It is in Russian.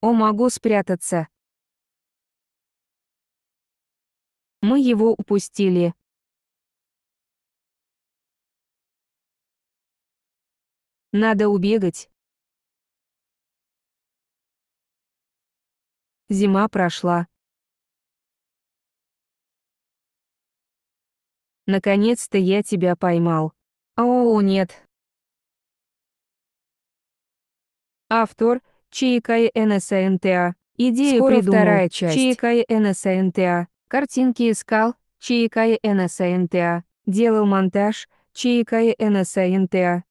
О, могу спрятаться. Мы его упустили. Надо убегать. Зима прошла. Наконец-то я тебя поймал. О, нет. Автор ЧИК и НСНТА. Идея Скоро придумал. вторая часть. ЧИК НСНТА. Картинки искал. ЧИК и НСНТА. Делал монтаж. ЧИК и НСНТА.